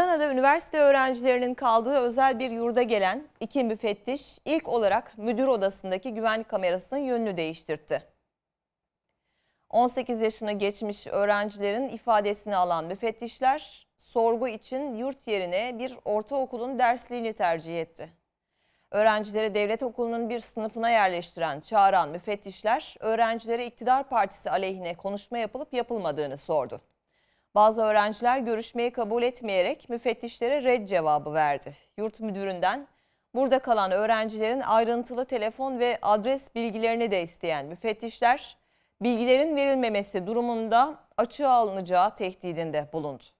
Adana'da üniversite öğrencilerinin kaldığı özel bir yurda gelen iki müfettiş ilk olarak müdür odasındaki güvenlik kamerasının yönünü değiştirdi. 18 yaşına geçmiş öğrencilerin ifadesini alan müfettişler sorgu için yurt yerine bir ortaokulun dersliğini tercih etti. Öğrencileri devlet okulunun bir sınıfına yerleştiren, çağıran müfettişler öğrencilere iktidar partisi aleyhine konuşma yapılıp yapılmadığını sordu. Bazı öğrenciler görüşmeyi kabul etmeyerek müfettişlere red cevabı verdi. Yurt müdüründen burada kalan öğrencilerin ayrıntılı telefon ve adres bilgilerini de isteyen müfettişler bilgilerin verilmemesi durumunda açığa alınacağı tehdidinde bulundu.